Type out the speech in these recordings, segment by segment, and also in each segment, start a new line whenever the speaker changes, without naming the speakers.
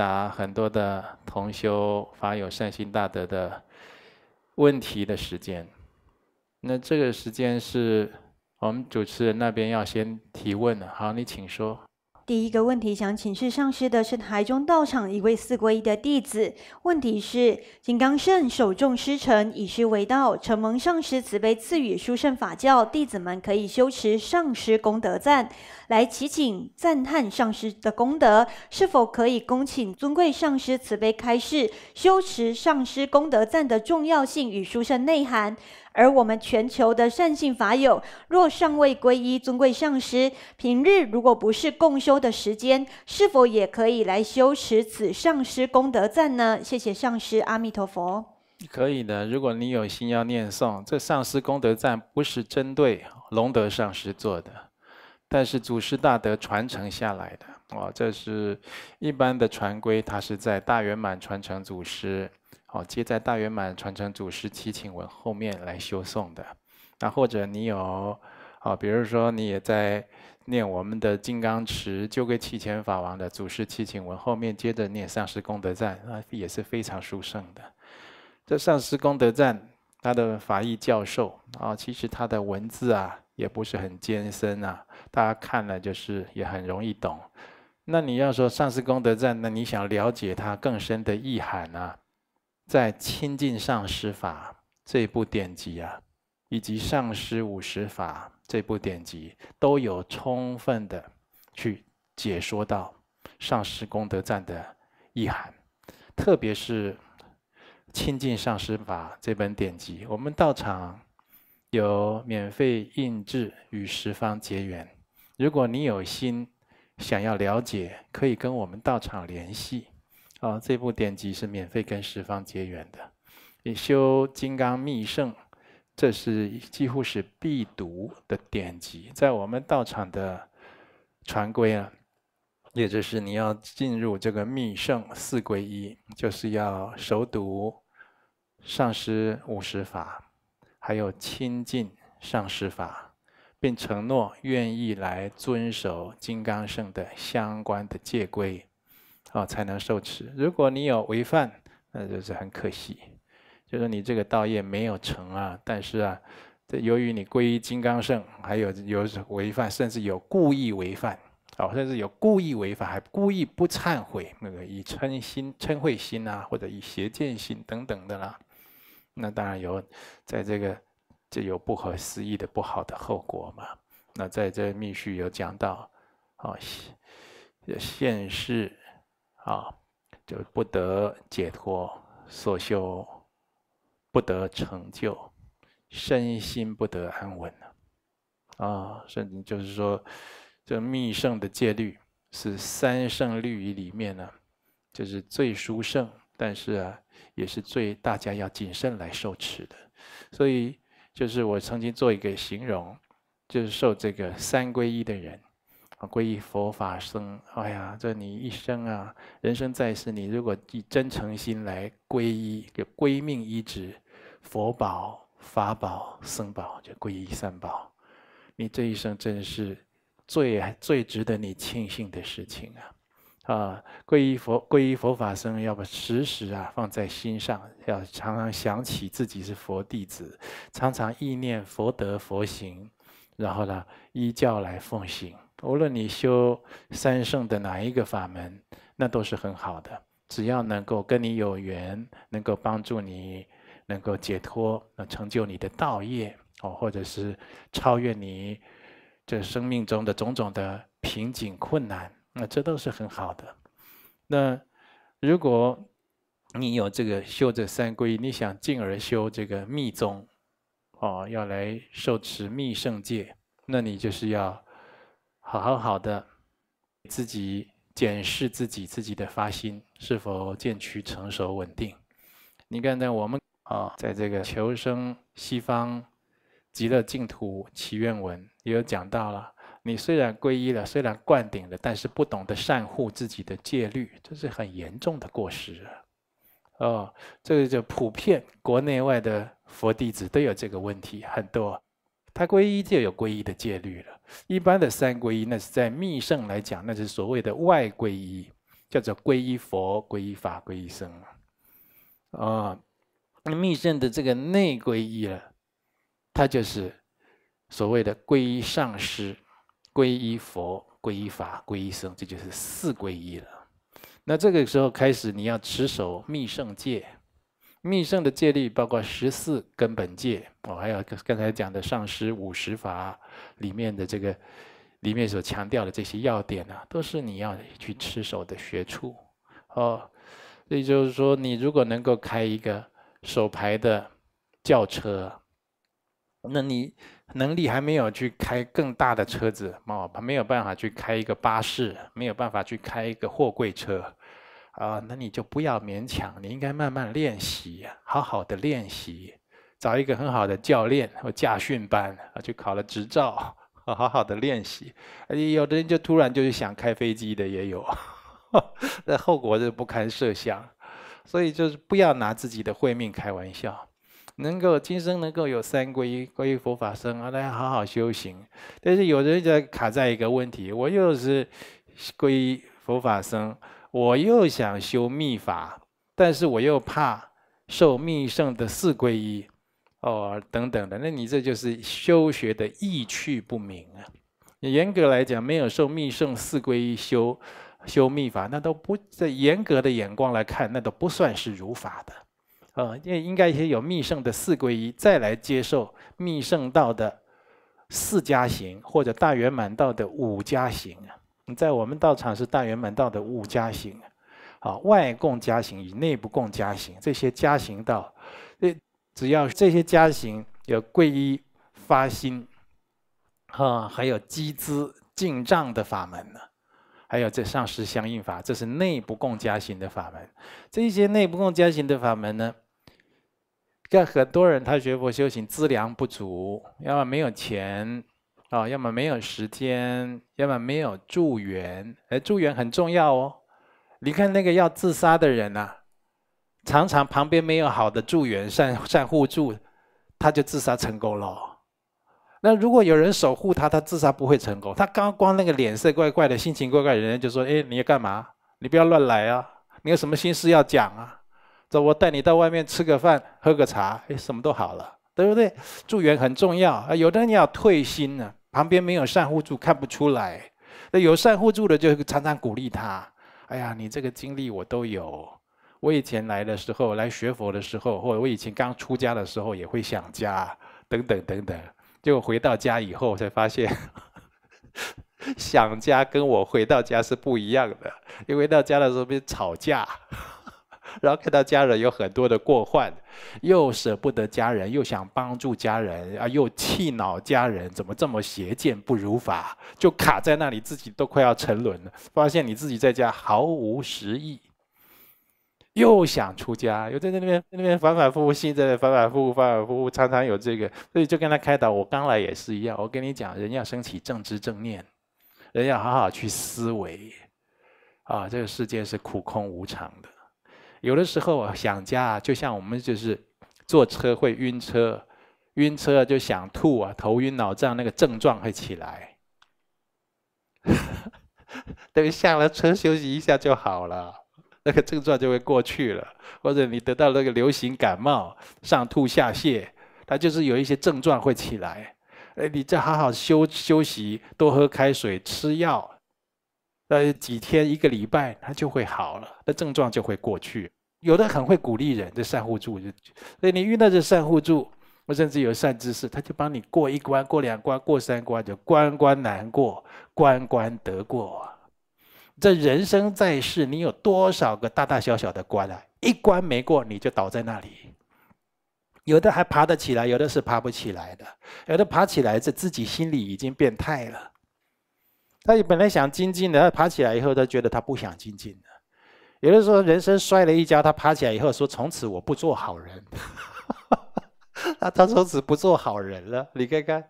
答很多的同修法有善心大德的问题的时间，那这个时间是我们主持人那边要先提问的，好，你请说。
第一个问题想请示上师的是台中道场一位四皈依的弟子。问题是，金刚圣手众师承以师为道，承蒙上师慈悲赐予殊胜法教，弟子们可以修持上师功德赞，来祈请赞叹上师的功德，是否可以恭请尊贵上师慈悲开示修持上师功德赞的重要性与殊胜内涵？而我们全球的善信法友，若尚未皈依尊贵上师，平日如果不是共修的时间，是否也可以来修持此上师功德赞呢？谢谢上师，阿弥陀佛。
可以的，如果你有心要念诵，这上师功德赞不是针对龙德上师做的，但是祖师大德传承下来的哦，这是一般的传规，它是在大圆满传承祖师。哦，接在大圆满传承祖师七请文后面来修诵的，那或者你有哦，比如说你也在念我们的金刚持就给七千法王的祖师七请文后面接着念上师功德赞，那也是非常殊胜的。这上师功德赞，他的法义教授啊，其实他的文字啊也不是很艰深啊，大家看了就是也很容易懂。那你要说上师功德赞，那你想了解它更深的意涵啊？在《清净上师法》这部典籍啊，以及《上师五十法》这部典籍，都有充分的去解说到上师功德赞的意涵，特别是《清净上师法》这本典籍，我们道场有免费印制与十方结缘。如果你有心想要了解，可以跟我们道场联系。啊，这部典籍是免费跟十方结缘的。你修《金刚密圣，这是几乎是必读的典籍。在我们道场的传规啊，也就是你要进入这个密圣四归一，就是要熟读上师五十法，还有亲近上师法，并承诺愿意来遵守金刚圣的相关的戒规。啊，才能受持。如果你有违犯，那就是很可惜，就是你这个道业没有成啊。但是啊，这由于你皈依金刚圣，还有有违犯，甚至有故意违犯啊，甚至有故意违反，还故意不忏悔，那个以嗔心、嗔恚心啊，或者以邪见心等等的啦，那当然有，在这个就有不可思议的不好的后果嘛。那在这密续有讲到，啊现世。啊，就不得解脱，所修不得成就，身心不得安稳了。啊，甚至就是说，这密圣的戒律是三圣律仪里面呢，就是最殊胜，但是啊，也是最大家要谨慎来受持的。所以，就是我曾经做一个形容，就是受这个三皈依的人。啊，皈依佛法僧，哎呀，这你一生啊，人生在世，你如果以真诚心来皈依，就皈命依止，佛宝、法宝、僧宝，就皈依三宝。你这一生真是最最值得你庆幸的事情啊！啊，皈依佛，皈依佛法僧，要把时时啊放在心上，要常常想起自己是佛弟子，常常意念佛德、佛行，然后呢，依教来奉行。无论你修三圣的哪一个法门，那都是很好的。只要能够跟你有缘，能够帮助你，能够解脱，那成就你的道业哦，或者是超越你这生命中的种种的瓶颈困难，那这都是很好的。那如果你有这个修这三归，你想进而修这个密宗，哦，要来受持密圣戒，那你就是要。好好好的，自己检视自己自己的发心是否渐趋成熟稳定。你看呢？我们啊，在这个求生西方极乐净土祈愿文也有讲到了，你虽然皈依了，虽然灌顶了，但是不懂得善护自己的戒律，这是很严重的过失啊！哦，这个就普遍国内外的佛弟子都有这个问题，很多。他皈依就有皈依的戒律了。一般的三皈依，那是在密圣来讲，那是所谓的外皈依，叫做皈依佛、皈依法、皈依僧啊。啊，那密圣的这个内皈依了，它就是所谓的皈依上师、皈依佛、皈依法、皈依僧，这就是四皈依了。那这个时候开始，你要持守密圣戒。密圣的戒律包括十四根本戒哦，还有刚才讲的上师五十法里面的这个，里面所强调的这些要点啊，都是你要去持守的学处哦。所以就是说，你如果能够开一个手牌的轿车，那你能力还没有去开更大的车子哦，没有办法去开一个巴士，没有办法去开一个货柜车。啊，那你就不要勉强，你应该慢慢练习，好好的练习，找一个很好的教练或驾训班，啊，去考了执照，好好的练习。有的人就突然就是想开飞机的也有，那后果是不堪设想。所以就是不要拿自己的慧命开玩笑，能够今生能够有三皈依皈依佛法僧，啊，家好好修行。但是有的人就卡在一个问题，我又是皈依佛法僧。我又想修密法，但是我又怕受密圣的四皈依，哦等等的，那你这就是修学的意趣不明啊！严格来讲，没有受密圣四皈依修修密法，那都不在严格的眼光来看，那都不算是如法的，啊，应应该先有密圣的四皈依，再来接受密圣道的四加行或者大圆满道的五加行啊。在我们道场是大圆满道的五加行，好外供加行与内部供加行，这些加行道，这只要这些加行有皈依发心，哈，还有积资进账的法门呢，还有这上师相应法，这是内部供加行的法门。这一些内部供加行的法门呢，看很多人他学佛修行资粮不足，要么没有钱。哦，要么没有时间，要么没有助缘，而助缘很重要哦。你看那个要自杀的人呐，常常旁边没有好的助缘，善善互助，他就自杀成功了。那如果有人守护他，他自杀不会成功。他刚光那个脸色怪怪的，心情怪怪，人家就说：“哎，你要干嘛？你不要乱来啊！你有什么心事要讲啊？走，我带你到外面吃个饭，喝个茶，哎，什么都好了，对不对？助缘很重要啊，有的人要退心呢。”旁边没有善互助，看不出来。那有善互助的，就常常鼓励他。哎呀，你这个经历我都有。我以前来的时候，来学佛的时候，或者我以前刚出家的时候，也会想家等等等等。果回到家以后，才发现 想家跟我回到家是不一样的。因为回到家的时候，被吵架。然后看到家人有很多的过患，又舍不得家人，又想帮助家人啊，又气恼家人怎么这么邪见不如法，就卡在那里，自己都快要沉沦了。发现你自己在家毫无实意，又想出家，又在那边那边反反复复，现在反反复复，反反复复，常常有这个，所以就跟他开导。我刚来也是一样，我跟你讲，人要升起正知正念，人要好好去思维，啊，这个世界是苦空无常的。有的时候想家，就像我们就是坐车会晕车，晕车就想吐啊，头晕脑胀，那个症状会起来。等下了车休息一下就好了，那个症状就会过去了。或者你得到那个流行感冒，上吐下泻，它就是有一些症状会起来。哎，你再好好休休息，多喝开水，吃药。呃，几天一个礼拜，他就会好了，那症状就会过去。有的很会鼓励人，这善互助就，所以你遇到这善互助，我甚至有善知识，他就帮你过一关，过两关，过三关，就关关难过，关关得过。这人生在世，你有多少个大大小小的关啊？一关没过，你就倒在那里。有的还爬得起来，有的是爬不起来的，有的爬起来，这自己心里已经变态了。他本来想精进的，他爬起来以后，他觉得他不想精进也就是说人生摔了一跤，他爬起来以后说从此我不做好人，他 他从此不做好人了。你看看，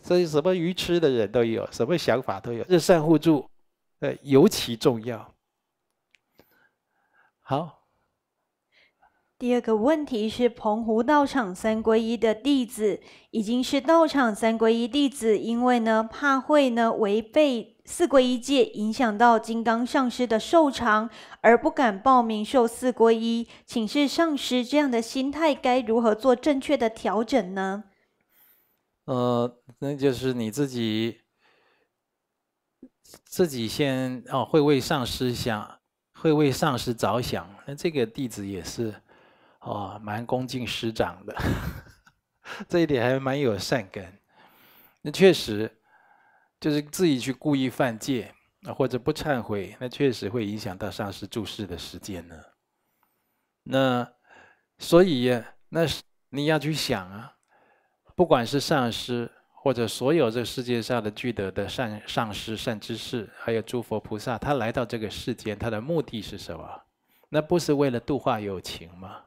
所以什么愚痴的人都有，什么想法都有。日善互助，呃，尤其重要。好。
第二个问题是，澎湖道场三皈一的弟子已经是道场三皈一弟子，因为呢怕会呢违背四皈一戒，影响到金刚上师的寿长，而不敢报名受四皈一，请示上师，这样的心态该如何做正确的调整呢？
呃，那就是你自己自己先哦，会为上师想，会为上师着想，那这个弟子也是。哦，蛮恭敬师长的，这一点还蛮有善根。那确实，就是自己去故意犯戒，或者不忏悔，那确实会影响到上师注视的时间呢。那所以，那是你要去想啊，不管是上师或者所有这世界上的具德的善上师、善知识，还有诸佛菩萨，他来到这个世间，他的目的是什么？那不是为了度化有情吗？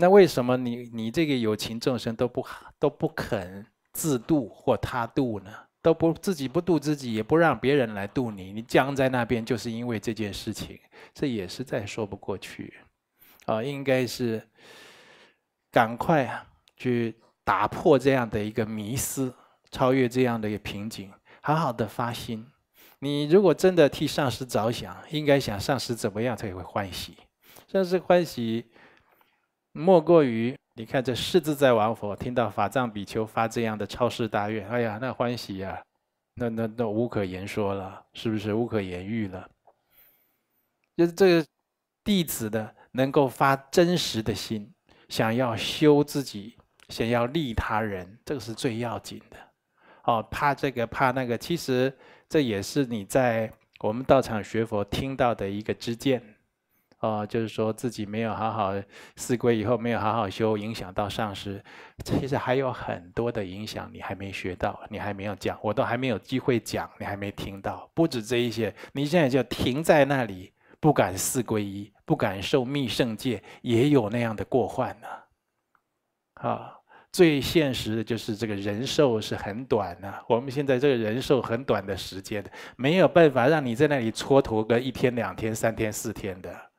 那为什么你你这个有情众生都不都不肯自度或他度呢？都不自己不度自己，也不让别人来度你。你僵在那边，就是因为这件事情，这也是在说不过去。啊，应该是赶快啊，去打破这样的一个迷思，超越这样的一个瓶颈，好好的发心。你如果真的替上师着想，应该想上师怎么样才会欢喜，上师欢喜。莫过于你看这世自在王佛听到法藏比丘发这样的超世大愿，哎呀，那欢喜呀，那那那无可言说了，是不是无可言喻了？就是这个弟子的能够发真实的心，想要修自己，想要利他人，这个是最要紧的。哦，怕这个怕那个，其实这也是你在我们道场学佛听到的一个知见。哦，就是说自己没有好好四归，以后没有好好修，影响到上师。其实还有很多的影响，你还没学到，你还没有讲，我都还没有机会讲，你还没听到。不止这一些，你现在就停在那里，不敢四归一，不敢受密圣戒，也有那样的过患呢。啊，最现实的就是这个人寿是很短的，我们现在这个人寿很短的时间没有办法让你在那里蹉跎个一天、两天、三天、四天的。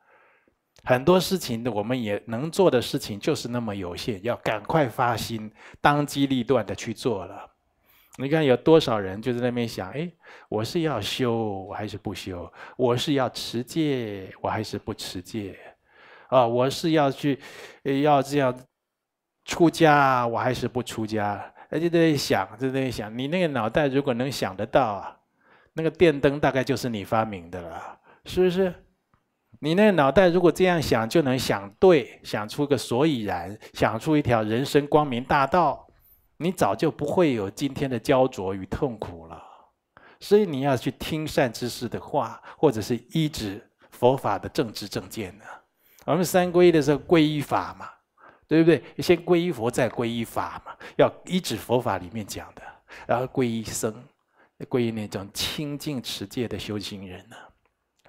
很多事情的我们也能做的事情就是那么有限，要赶快发心，当机立断的去做了。你看有多少人就在那边想：哎，我是要修我还是不修？我是要持戒我还是不持戒？啊，我是要去要这样出家我还是不出家？而就在那想就在里想，你那个脑袋如果能想得到啊，那个电灯大概就是你发明的了，是不是？你那脑袋如果这样想，就能想对，想出个所以然，想出一条人生光明大道，你早就不会有今天的焦灼与痛苦了。所以你要去听善知识的话，或者是依止佛法的正知正见呢。我们三皈依的时候，皈依法嘛，对不对？先皈依佛，再皈依法嘛，要依止佛法里面讲的，然后皈依僧，皈依那种清净持戒的修行人呢。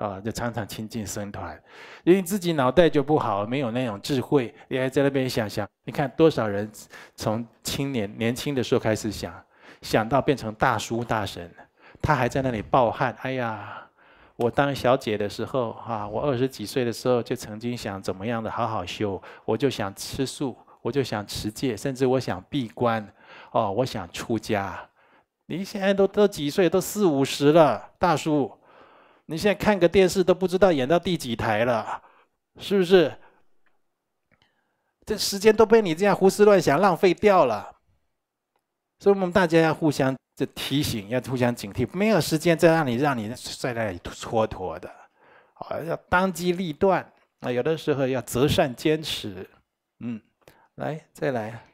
啊，就常常亲近僧团，因为自己脑袋就不好，没有那种智慧，你还在那边想想。你看多少人从青年年轻的时候开始想，想到变成大叔大神，他还在那里抱憾。哎呀，我当小姐的时候啊，我二十几岁的时候就曾经想怎么样的好好修，我就想吃素，我就想持戒，甚至我想闭关，哦，我想出家。你现在都都几岁？都四五十了，大叔。你现在看个电视都不知道演到第几台了，是不是？这时间都被你这样胡思乱想浪费掉了，所以我们大家要互相这提醒，要互相警惕，没有时间再让你让你在那里蹉跎的，啊，要当机立断，啊，有的时候要择善坚持，嗯，来再来。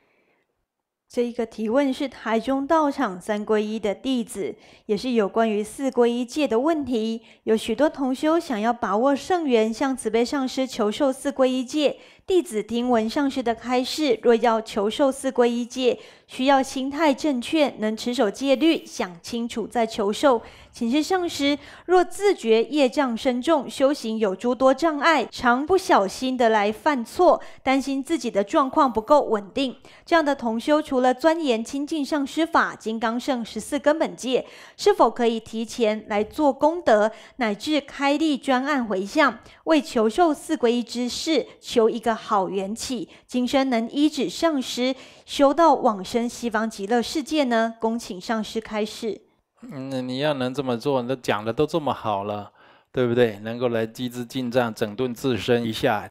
这一个提问是台中道场三皈依的弟子，也是有关于四皈依戒的问题。有许多同修想要把握圣缘，向慈悲上师求受四皈依戒。弟子听闻上师的开示，若要求受四皈依戒，需要心态正确，能持守戒律，想清楚再求受。请示上师，若自觉业障深重，修行有诸多障碍，常不小心的来犯错，担心自己的状况不够稳定，这样的同修除了钻研清净上师法、金刚圣十四根本戒，是否可以提前来做功德，乃至开立专案回向，为求受四皈依之事求一个。好缘起，今生能医治上师，修道往生西方极乐世界呢？恭请上师开示。
那你要能这么做，那讲的都这么好了，对不对？能够来积资进账，整顿自身一下，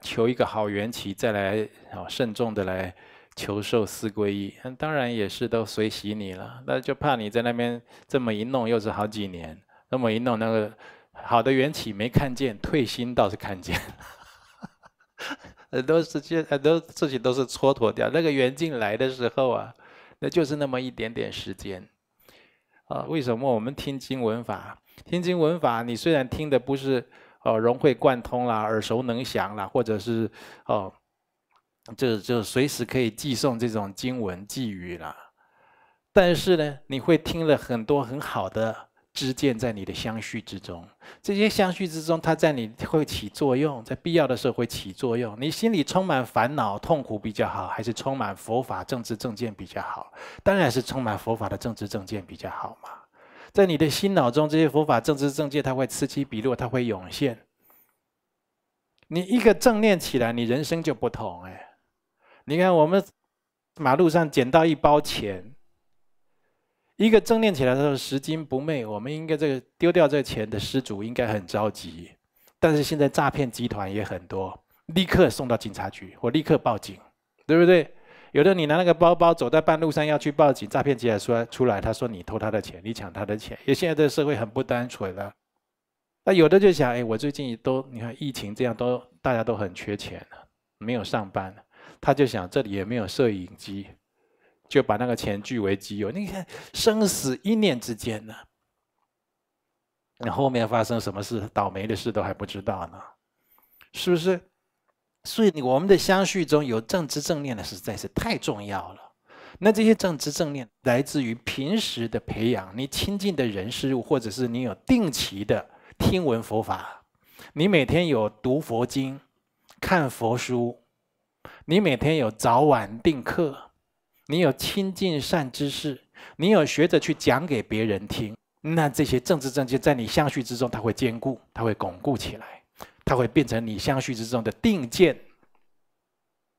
求一个好缘起，再来哦慎重的来求寿皈归那当然也是都随喜你了，那就怕你在那边这么一弄，又是好几年，那么一弄那个好的缘起没看见，退心倒是看见。很多时间，很多事情都是蹉跎掉。那个缘尽来的时候啊，那就是那么一点点时间啊。为什么我们听经文法？听经文法，你虽然听的不是哦融会贯通啦、耳熟能详啦，或者是哦就就随时可以寄送这种经文寄语啦，但是呢，你会听了很多很好的。知见在你的相续之中，这些相续之中，它在你会起作用，在必要的时候会起作用。你心里充满烦恼痛苦比较好，还是充满佛法政治正见比较好？当然是充满佛法的政治正见比较好嘛。在你的心脑中，这些佛法政治正见，它会此起彼落，它会涌现。你一个正念起来，你人生就不同哎。你看，我们马路上捡到一包钱。一个正念起来的时候，拾金不昧。我们应该这个丢掉这钱的失主应该很着急，但是现在诈骗集团也很多，立刻送到警察局，我立刻报警，对不对？有的你拿那个包包走在半路上要去报警，诈骗集团说出来，他说你偷他的钱，你抢他的钱。因为现在这个社会很不单纯了。那有的就想，哎，我最近都你看疫情这样都大家都很缺钱了，没有上班他就想这里也没有摄影机。就把那个钱据为己有，你看生死一念之间呢，那后面发生什么事，倒霉的事都还不知道呢，是不是？所以我们的相续中有正知正念的实在是太重要了。那这些正知正念来自于平时的培养，你亲近的人事物，或者是你有定期的听闻佛法，你每天有读佛经、看佛书，你每天有早晚定课。你有亲近善知识，你有学着去讲给别人听，那这些政治正见在你相续之中，它会坚固，它会巩固起来，它会变成你相续之中的定见。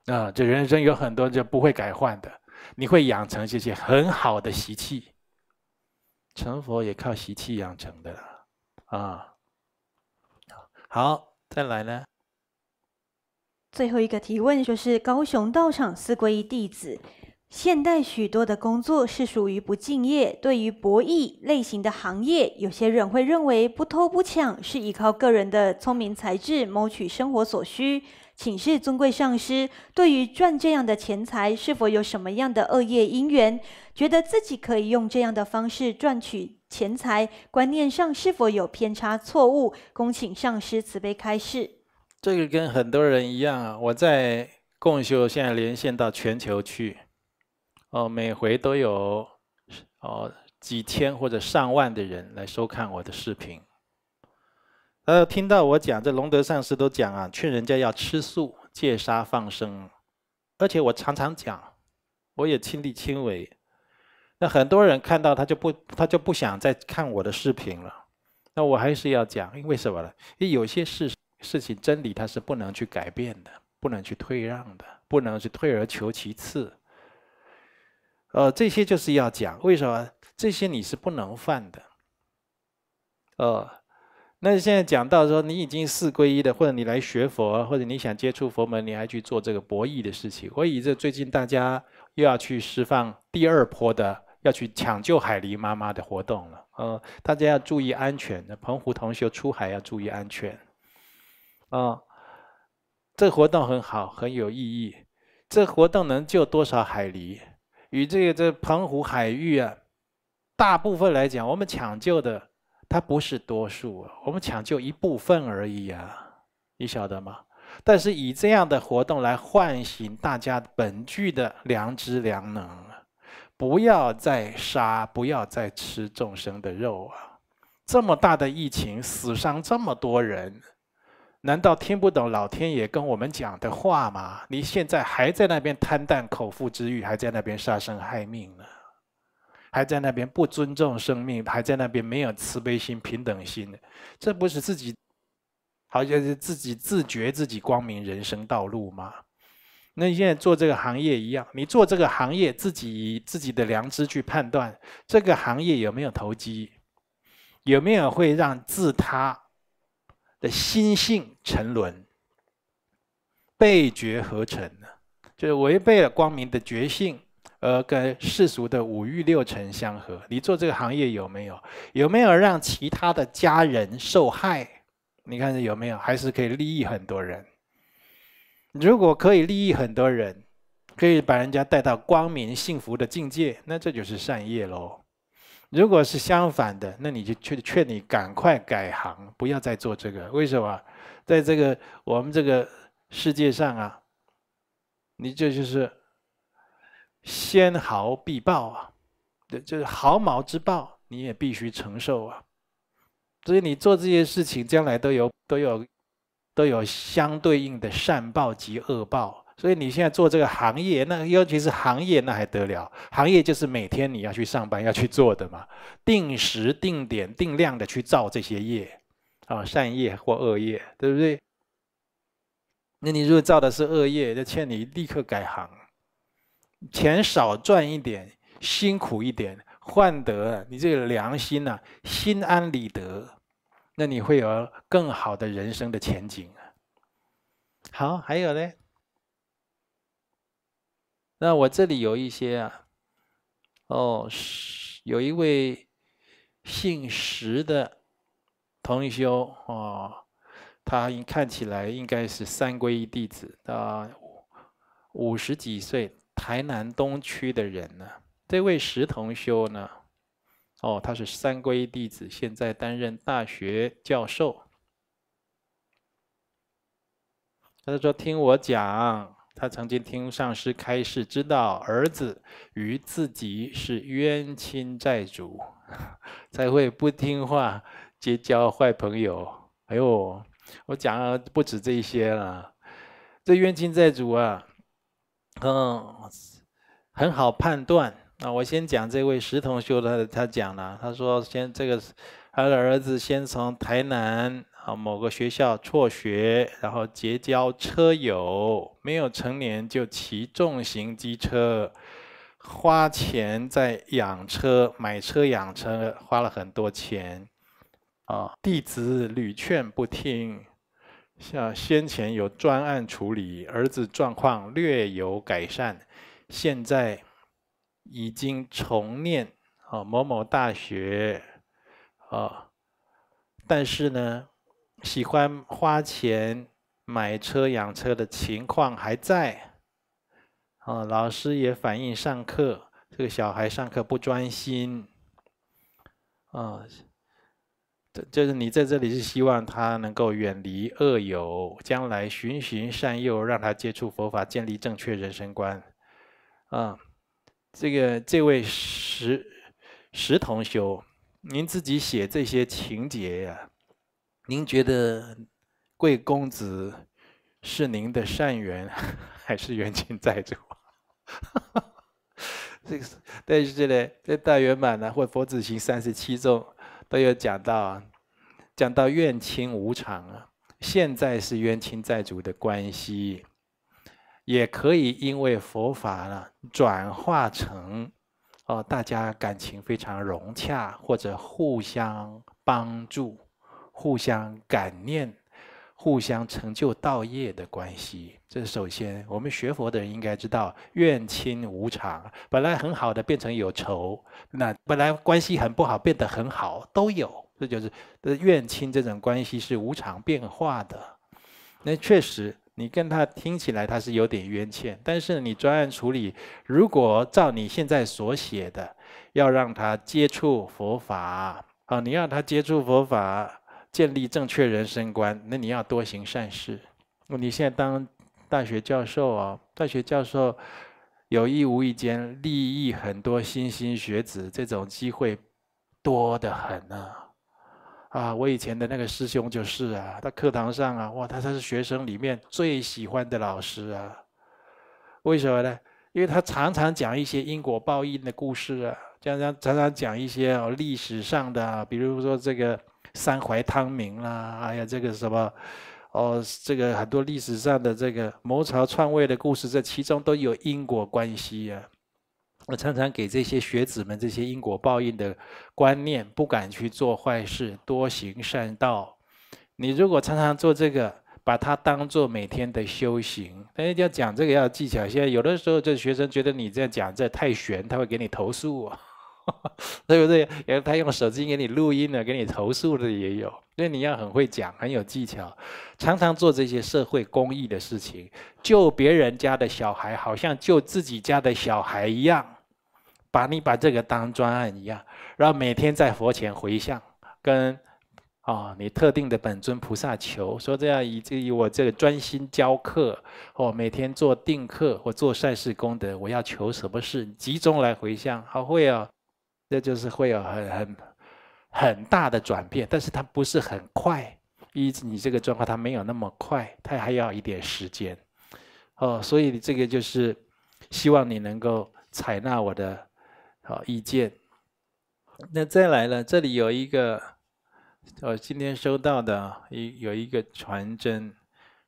啊，这人生有很多就不会改换的，你会养成这些很好的习气。成佛也靠习气养成的啊。好，再来呢？
最后一个提问，就是高雄道场四皈依弟子。现代许多的工作是属于不敬业。对于博弈类型的行业，有些人会认为不偷不抢是依靠个人的聪明才智谋取生活所需，请示尊贵上师，对于赚这样的钱财是否有什么样的恶业因缘？觉得自己可以用这样的方式赚取钱财，观念上是否有偏差错误？恭请上师慈悲开示。
这个跟很多人一样啊，我在共修，现在连线到全球去。哦，每回都有哦几千或者上万的人来收看我的视频，呃，听到我讲这龙德上师都讲啊，劝人家要吃素、戒杀、放生，而且我常常讲，我也亲力亲为。那很多人看到他就不，他就不想再看我的视频了。那我还是要讲，因为什么呢？因为有些事事情真理它是不能去改变的，不能去退让的，不能去退而求其次。呃，这些就是要讲，为什么这些你是不能犯的？呃，那现在讲到说，你已经四皈一的，或者你来学佛，或者你想接触佛门，你还去做这个博弈的事情。我以这最近大家又要去释放第二波的，要去抢救海狸妈妈的活动了。呃，大家要注意安全，澎湖同学出海要注意安全。啊，这活动很好，很有意义。这活动能救多少海狸？与这个这澎湖海域啊，大部分来讲，我们抢救的它不是多数啊，我们抢救一部分而已啊，你晓得吗？但是以这样的活动来唤醒大家本具的良知良能，不要再杀，不要再吃众生的肉啊！这么大的疫情，死伤这么多人。难道听不懂老天爷跟我们讲的话吗？你现在还在那边贪淡口腹之欲，还在那边杀生害命呢，还在那边不尊重生命，还在那边没有慈悲心、平等心，这不是自己，好像是自己自觉自己光明人生道路吗？那你现在做这个行业一样，你做这个行业，自己以自己的良知去判断这个行业有没有投机，有没有会让自他。的心性沉沦，背觉合成呢？就是违背了光明的觉性，而跟世俗的五欲六尘相合。你做这个行业有没有？有没有让其他的家人受害？你看这有没有？还是可以利益很多人。如果可以利益很多人，可以把人家带到光明幸福的境界，那这就是善业喽。如果是相反的，那你就劝劝你赶快改行，不要再做这个。为什么？在这个我们这个世界上啊，你这就是先毫必报啊，这就是毫毛之报，你也必须承受啊。所以你做这些事情，将来都有都有都有相对应的善报及恶报。所以你现在做这个行业，那尤其是行业，那还得了？行业就是每天你要去上班、要去做的嘛，定时、定点、定量的去造这些业，啊，善业或恶业，对不对？那你如果造的是恶业，就劝你立刻改行，钱少赚一点，辛苦一点，换得你这个良心呐，心安理得，那你会有更好的人生的前景。好，还有呢。那我这里有一些啊，哦，有一位姓石的同修哦，他看起来应该是三皈依弟子，啊，五十几岁，台南东区的人呢。这位石同修呢，哦，他是三皈依弟子，现在担任大学教授。他说听我讲。他曾经听上师开示，知道儿子与自己是冤亲债主，才会不听话、结交坏朋友。哎呦，我讲了不止这些了。这冤亲债主啊，嗯，很好判断。那我先讲这位石同修，他他讲了，他说先这个他的儿子先从台南。啊，某个学校辍学，然后结交车友，没有成年就骑重型机车，花钱在养车、买车、养车，花了很多钱。啊，弟子屡劝不听，像先前有专案处理，儿子状况略有改善，现在已经重念啊某某大学，啊，但是呢。喜欢花钱买车养车的情况还在，哦，老师也反映上课这个小孩上课不专心，啊，这就是你在这里是希望他能够远离恶友，将来循循善诱，让他接触佛法，建立正确人生观，啊，这个这位石石同修，您自己写这些情节呀。您觉得贵公子是您的善缘，还是冤亲债主？这个但是呢，在大圆满呢，或佛子行三十七中都有讲到，讲到怨亲无常啊，现在是冤亲债主的关系，也可以因为佛法呢转化成哦，大家感情非常融洽，或者互相帮助。互相感念、互相成就道业的关系，这是首先，我们学佛的人应该知道，怨亲无常，本来很好的变成有仇，那本来关系很不好变得很好，都有，这就是怨亲这种关系是无常变化的。那确实，你跟他听起来他是有点冤欠，但是你专案处理，如果照你现在所写的，要让他接触佛法，啊，你让他接触佛法。建立正确人生观，那你要多行善事。你现在当大学教授啊，大学教授有意无意间利益很多莘莘学子，这种机会多得很啊！啊，我以前的那个师兄就是啊，他课堂上啊，哇，他他是学生里面最喜欢的老师啊。为什么呢？因为他常常讲一些因果报应的故事啊，常常常常讲一些历史上的，比如说这个。三槐汤明啦，还有这个什么，哦，这个很多历史上的这个谋朝篡位的故事，这其中都有因果关系呀。我常常给这些学子们这些因果报应的观念，不敢去做坏事，多行善道。你如果常常做这个，把它当做每天的修行。但是要讲这个要技巧，现在有的时候这学生觉得你样讲这太玄，他会给你投诉。对不对？也他用手机给你录音的，给你投诉的也有，所以你要很会讲，很有技巧。常常做这些社会公益的事情，救别人家的小孩，好像救自己家的小孩一样，把你把这个当专案一样，然后每天在佛前回向，跟啊你特定的本尊菩萨求，说这样以至于我这个专心教课，或每天做定课，或做善事功德，我要求什么事，集中来回向，好会哦，这就是会有很很很大的转变，但是它不是很快。依你这个状况，它没有那么快，它还要一点时间。哦，所以这个就是希望你能够采纳我的好意见。那再来了，这里有一个我今天收到的，一有一个传真，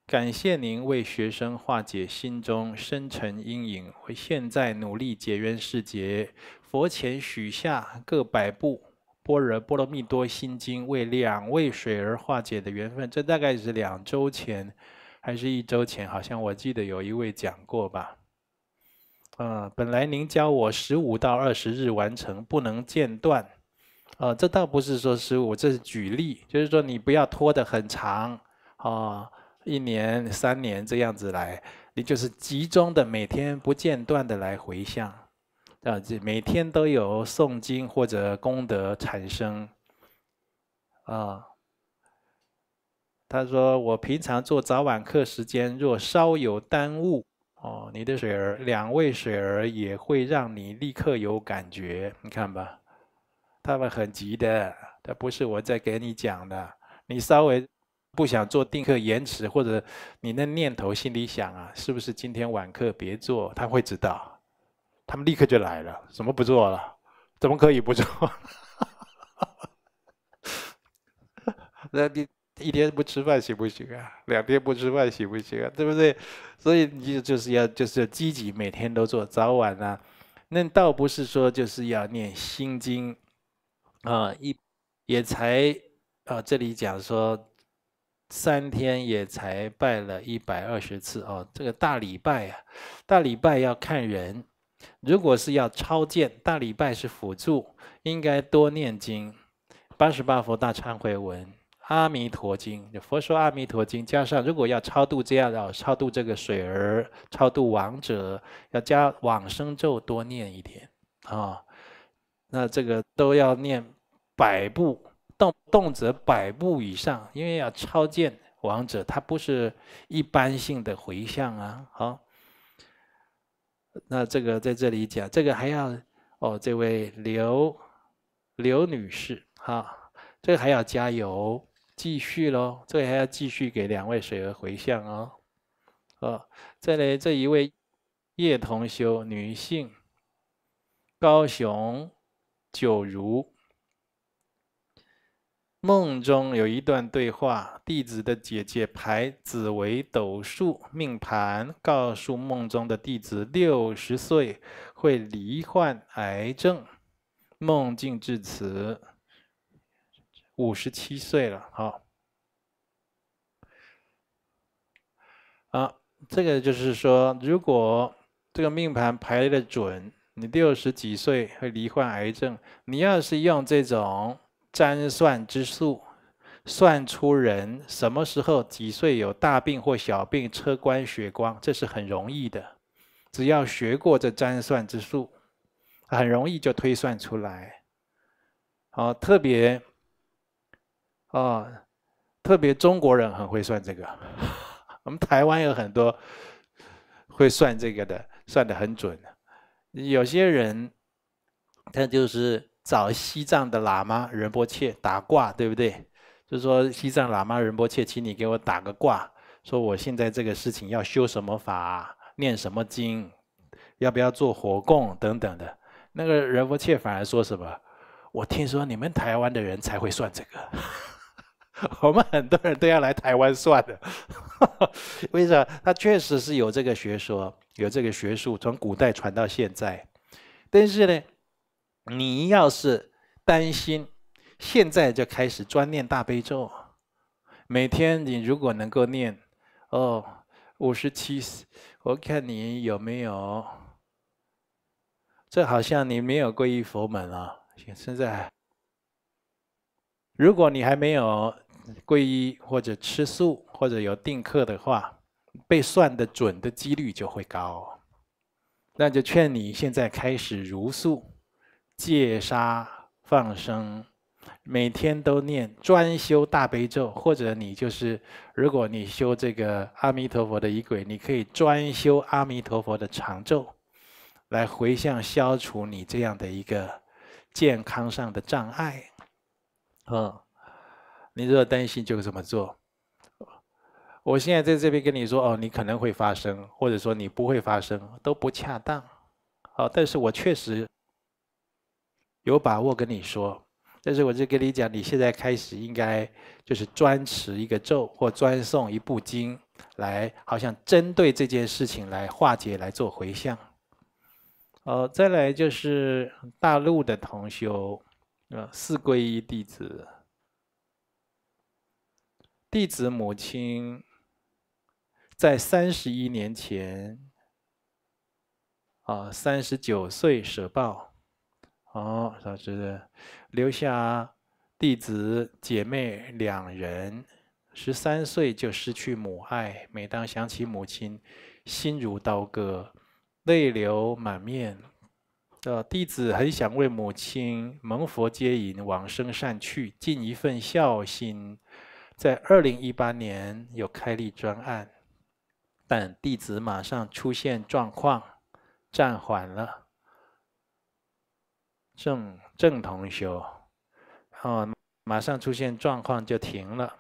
感谢您为学生化解心中深沉阴影，我现在努力解冤世界，佛前许下各百步，《般若波罗蜜多心经》为两位水儿化解的缘分，这大概是两周前，还是一周前？好像我记得有一位讲过吧。嗯，本来您教我十五到二十日完成，不能间断。呃，这倒不是说十五，这是举例，就是说你不要拖得很长啊，一年、三年这样子来，你就是集中的每天不间断的来回向。啊，每天都有诵经或者功德产生。啊，他说我平常做早晚课时间若稍有耽误，哦，你的水儿两位水儿也会让你立刻有感觉。你看吧，他们很急的，他不是我在给你讲的。你稍微不想做定课延迟，或者你那念头心里想啊，是不是今天晚课别做？他会知道。他们立刻就来了，什么不做了？怎么可以不做？那你一天不吃饭行不行啊？两天不吃饭行不行啊？对不对？所以你就是要就是要积极，每天都做早晚啊。那倒不是说就是要念心经啊，一也才啊，这里讲说三天也才拜了一百二十次哦。这个大礼拜啊，大礼拜要看人。如果是要超荐大礼拜是辅助，应该多念经，《八十八佛大忏悔文》《阿弥陀经》《佛说阿弥陀经》，加上如果要超度这样的超度这个水儿，超度亡者，要加往生咒，多念一点啊。那这个都要念百部，动动辄百部以上，因为要超荐亡者，他不是一般性的回向啊，好。那这个在这里讲，这个还要哦，这位刘刘女士哈，这个还要加油继续喽，这个还要继续给两位水儿回向哦。哦，再来这一位叶同修女性，高雄九如。梦中有一段对话，弟子的姐姐排紫微斗数命盘，告诉梦中的弟子，六十岁会罹患癌症。梦境至此，五十七岁了，好。啊，这个就是说，如果这个命盘排的准，你六十几岁会罹患癌症，你要是用这种。占算之术，算出人什么时候几岁有大病或小病、车光血光，这是很容易的。只要学过这占算之术，很容易就推算出来。哦，特别，啊，特别中国人很会算这个。我们台湾有很多会算这个的，算的很准。有些人他就是。找西藏的喇嘛仁波切打卦，对不对？就是说，西藏喇嘛仁波切，请你给我打个卦，说我现在这个事情要修什么法，念什么经，要不要做火供等等的。那个仁波切反而说什么：“我听说你们台湾的人才会算这个，我们很多人都要来台湾算的。”为什么？他确实是有这个学说，有这个学术，从古代传到现在，但是呢？你要是担心，现在就开始专念大悲咒。每天你如果能够念，哦，五十七我看你有没有？这好像你没有皈依佛门啊！现在，如果你还没有皈依或者吃素或者有定课的话，被算的准的几率就会高。那就劝你现在开始如素。戒杀放生，每天都念专修大悲咒，或者你就是，如果你修这个阿弥陀佛的仪轨，你可以专修阿弥陀佛的长咒，来回向消除你这样的一个健康上的障碍。嗯，你如果担心就怎么做？我现在在这边跟你说，哦，你可能会发生，或者说你不会发生，都不恰当。好，但是我确实。有把握跟你说，但是我就跟你讲，你现在开始应该就是专持一个咒或专诵一部经，来好像针对这件事情来化解来做回向。哦，再来就是大陆的同修，呃，四皈依弟子，弟子母亲在三十一年前，啊，三十九岁舍报。哦，他是留下弟子姐妹两人，十三岁就失去母爱。每当想起母亲，心如刀割，泪流满面。呃，弟子很想为母亲蒙佛接引，往生善去，尽一份孝心。在二零一八年有开立专案，但弟子马上出现状况，暂缓了。正正同修，哦，马上出现状况就停了。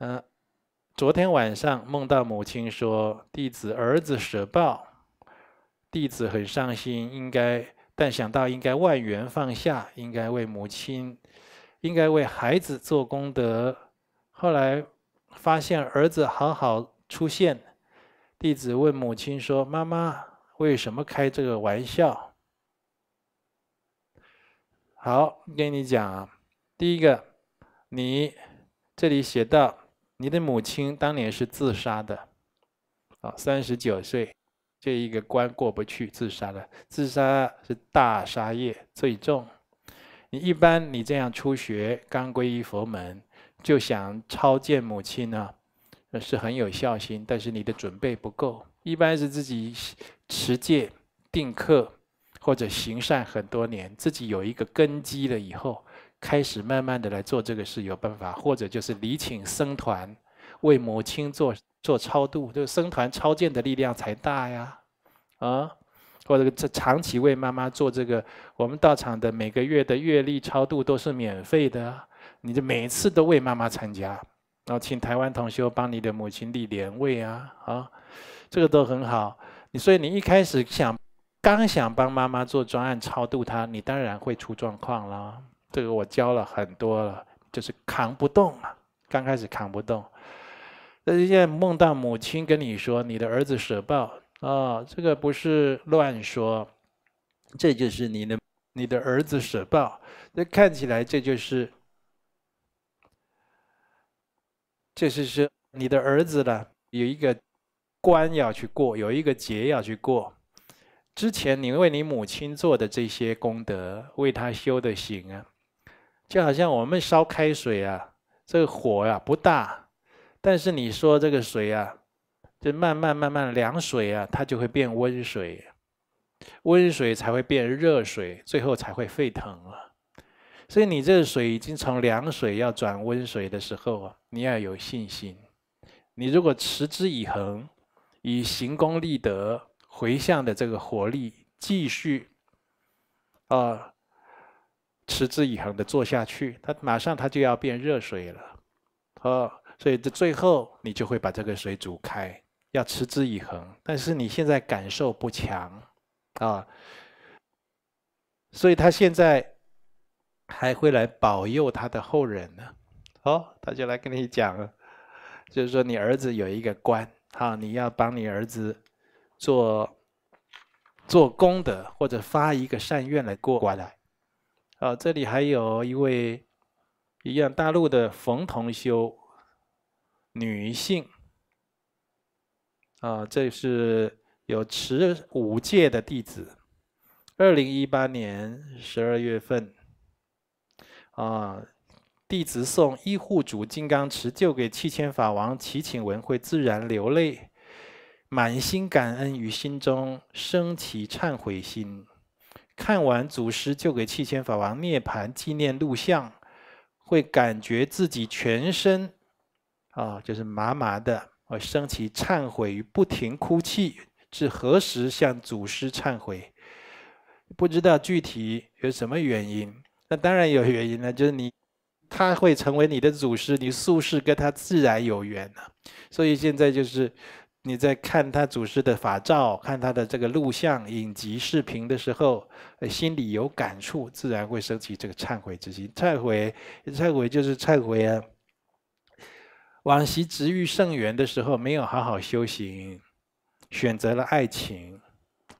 嗯，昨天晚上梦到母亲说：“弟子儿子舍报。”弟子很伤心，应该但想到应该万缘放下，应该为母亲，应该为孩子做功德。后来发现儿子好好出现。弟子问母亲说：“妈妈，为什么开这个玩笑？”好，跟你讲啊，第一个，你这里写到你的母亲当年是自杀的，啊，三十九岁，这一个关过不去，自杀了。自杀是大杀业，最重。你一般你这样初学，刚皈依佛门，就想超荐母亲呢，是很有孝心。但是你的准备不够，一般是自己持戒、定、课。或者行善很多年，自己有一个根基了以后，开始慢慢的来做这个事有办法。或者就是礼请僧团为母亲做做超度，就僧团超荐的力量才大呀，啊，或者这长期为妈妈做这个，我们道场的每个月的月历超度都是免费的，你就每次都为妈妈参加，然后请台湾同修帮你的母亲立莲位啊，啊，这个都很好。你所以你一开始想。刚想帮妈妈做专案超度她，你当然会出状况啦。这个我教了很多了，就是扛不动啊。刚开始扛不动，但是现在梦到母亲跟你说，你的儿子舍报啊，这个不是乱说，这就是你的你的儿子舍报。那看起来这就是，这是是你的儿子了，有一个关要去过，有一个劫要去过。之前你为你母亲做的这些功德，为她修的行啊，就好像我们烧开水啊，这个火呀不大，但是你说这个水啊，就慢慢慢慢凉水啊，它就会变温水，温水才会变热水，最后才会沸腾啊。所以你这个水已经从凉水要转温水的时候啊，你要有信心。你如果持之以恒，以行功立德。回向的这个活力继续，呃，持之以恒的做下去，它马上它就要变热水了，哦，所以这最后你就会把这个水煮开，要持之以恒。但是你现在感受不强，啊，所以他现在还会来保佑他的后人呢。哦，他就来跟你讲，就是说你儿子有一个官，好，你要帮你儿子。做做功德或者发一个善愿来过过来，啊，这里还有一位一样大陆的冯同修，女性，啊，这是有持五戒的弟子，二零一八年十二月份，啊，弟子送一护主金刚持就给七千法王祈请文会自然流泪。满心感恩于心中升起忏悔心，看完祖师就给七千法王涅盘纪念录像，会感觉自己全身，啊，就是麻麻的，会升起忏悔与不停哭泣。是何时向祖师忏悔？不知道具体有什么原因。那当然有原因了，就是你，他会成为你的祖师，你宿世跟他自然有缘了，所以现在就是。你在看他祖师的法照、看他的这个录像、影集、视频的时候，心里有感触，自然会升起这个忏悔之心。忏悔，忏悔就是忏悔啊！往昔执欲圣缘的时候没有好好修行，选择了爱情，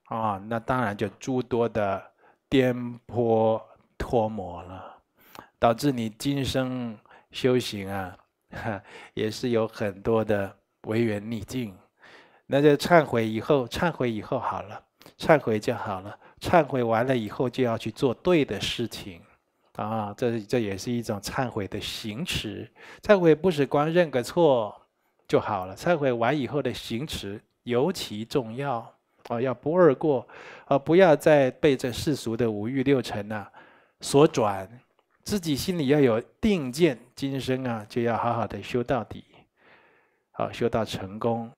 啊，那当然就诸多的颠簸脱模了，导致你今生修行啊，也是有很多的违缘逆境。那就忏悔以后，忏悔以后好了，忏悔就好了。忏悔完了以后，就要去做对的事情，啊，这是这也是一种忏悔的行持。忏悔不是光认个错就好了，忏悔完以后的行持尤其重要啊，要不贰过，啊，不要再被这世俗的五欲六尘呐所转，自己心里要有定见，今生啊就要好好的修到底，好修到成功。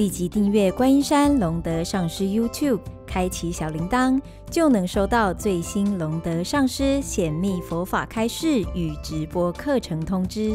立即订阅观音山龙德上师 YouTube，开启小铃铛，就能收到最新龙德上师显密佛法开示与直播课程通知。